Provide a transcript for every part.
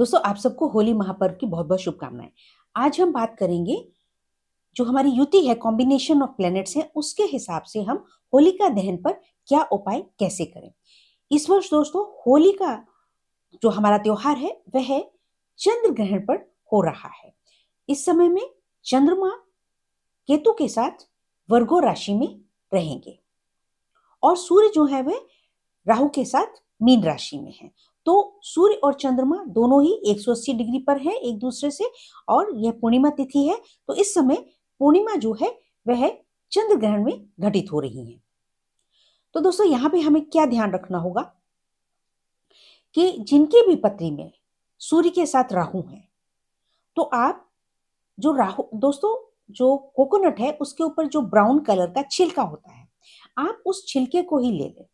दोस्तों आप सबको होली महापर्व की बहुत बहुत शुभकामनाएं आज हम बात करेंगे जो हमारी युति है कॉम्बिनेशन ऑफ प्लैनेट्स है उसके हिसाब से हम होली का दहन पर क्या उपाय कैसे करें इस वर्ष दोस्तों होली का जो हमारा त्योहार है वह चंद्र ग्रहण पर हो रहा है इस समय में चंद्रमा केतु के साथ वर्गो राशि में रहेंगे और सूर्य जो है वह राहु के साथ मीन राशि में है तो सूर्य और चंद्रमा दोनों ही 180 डिग्री पर है एक दूसरे से और यह पूर्णिमा तिथि है तो इस समय पूर्णिमा जो है वह चंद्र ग्रहण में घटित हो रही है तो दोस्तों यहां पे हमें क्या ध्यान रखना होगा कि जिनकी भी पत्री में सूर्य के साथ राहु है तो आप जो राहु दोस्तों जो कोकोनट है उसके ऊपर जो ब्राउन कलर का छिलका होता है आप उस छिलके को ही ले लें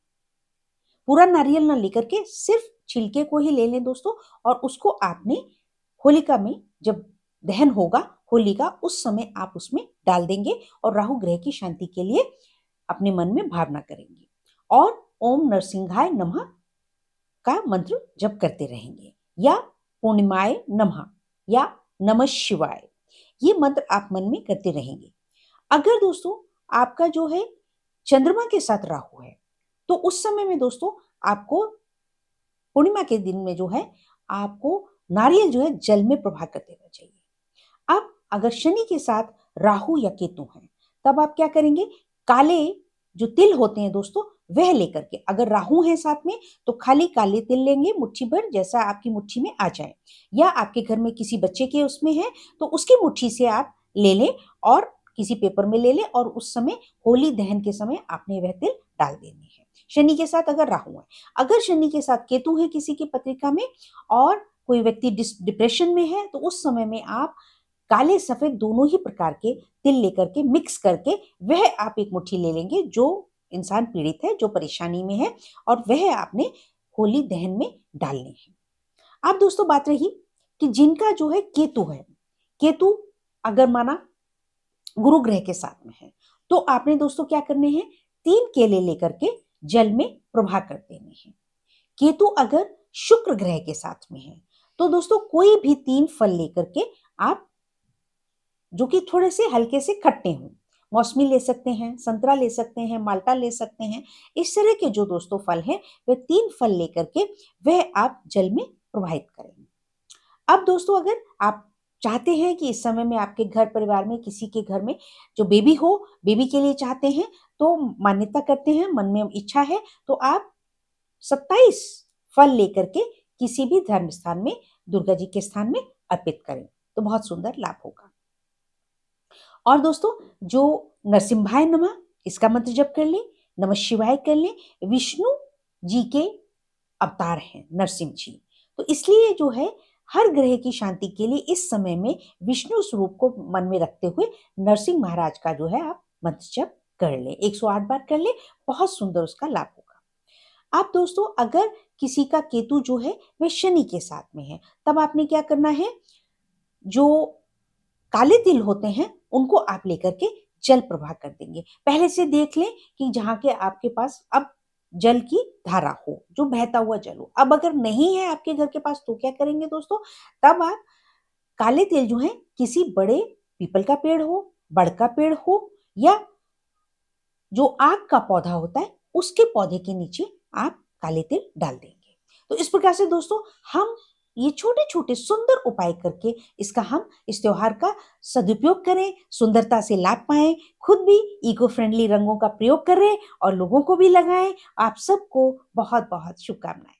पूरा नारियल ना लेकर के सिर्फ छिलके को ही ले लें दोस्तों और उसको आपने होलिका में जब दहन होगा होलिका उस समय आप उसमें डाल देंगे और राहु ग्रह की शांति के लिए अपने मन में भावना करेंगे और ओम नरसिंहाय नमः का मंत्र जप करते रहेंगे या पूर्णिमाय नमः या नमः शिवाय ये मंत्र आप मन में करते रहेंगे अगर दोस्तों आपका जो है चंद्रमा के साथ राहु है तो उस समय में दोस्तों आपको पूर्णिमा के दिन में जो है आपको नारियल जो है जल में प्रभाव कर देना चाहिए अब अगर शनि के साथ राहु या केतु हैं तब आप क्या करेंगे काले जो तिल होते हैं दोस्तों वह लेकर के अगर राहु है साथ में तो खाली काले तिल लेंगे मुट्ठी भर जैसा आपकी मुट्ठी में आ जाए या आपके घर में किसी बच्चे के उसमें है तो उसकी मुट्ठी से आप ले लें और किसी पेपर में ले लें और उस समय होली दहन के समय आपने वह तिल डाल देनी है शनि के साथ अगर राहु है अगर शनि के साथ केतु है किसी की पत्रिका में और कोई व्यक्ति डिप्रेशन में है तो उस समय में आप काले सफेद दोनों ही प्रकार के तिल लेकर के मिक्स करके वह आप एक मुट्ठी ले लेंगे जो इंसान पीड़ित है जो परेशानी में है और वह आपने होली दहन में डालने हैं अब दोस्तों बात रही कि जिनका जो है केतु है केतु अगर माना गुरु ग्रह के साथ में है तो आपने दोस्तों क्या करने हैं तीन केले लेकर के जल में प्रभा कर देने हैं केतु अगर शुक्र ग्रह के साथ में है तो दोस्तों कोई भी तीन फल लेकर के आप जो कि थोड़े से हल्के से खट्टे हों मौसमी ले सकते हैं संतरा ले सकते हैं माल्टा ले सकते हैं इस तरह के जो दोस्तों फल हैं वह तीन फल लेकर के वह आप जल में प्रवाहित करेंगे अब दोस्तों अगर आप चाहते हैं कि इस समय में आपके घर परिवार में किसी के घर में जो बेबी हो बेबी के लिए चाहते हैं तो मान्यता करते हैं मन में इच्छा है तो आप सत्ताईस फल लेकर के किसी भी धर्म स्थान में दुर्गा जी के स्थान में अर्पित करें तो बहुत सुंदर लाभ होगा और दोस्तों जो नरसिम्हाय नमः इसका मंत्र जप कर ले नम शिवाय कर ले विष्णु जी के अवतार हैं नरसिंह जी तो इसलिए जो है हर ग्रह की शांति के लिए इस समय में विष्णु स्वरूप को मन में रखते हुए नरसिंह महाराज का जो है आप मंत्र जप कर सौ 108 बार कर ले बहुत सुंदर उसका लाभ होगा आप दोस्तों अगर किसी का केतु जो है वह शनि के साथ में है तब आपने क्या करना है जो काले तिल होते हैं उनको आप लेकर के जल प्रवाह कर देंगे पहले से देख लें कि जहाँ के आपके पास अब जल की धारा हो जो बहता हुआ जल हो अब अगर नहीं है आपके घर के पास तो क्या करेंगे दोस्तों तब आप काले तिल जो है किसी बड़े पीपल का पेड़ हो बड़ का पेड़ हो या जो आग का पौधा होता है उसके पौधे के नीचे आप काले तिल डाल देंगे तो इस प्रकार से दोस्तों हम ये छोटे छोटे सुंदर उपाय करके इसका हम इस त्यौहार का सदुपयोग करें सुंदरता से लाभ पाएं खुद भी इको फ्रेंडली रंगों का प्रयोग करें और लोगों को भी लगाएं आप सबको बहुत बहुत शुभकामनाएं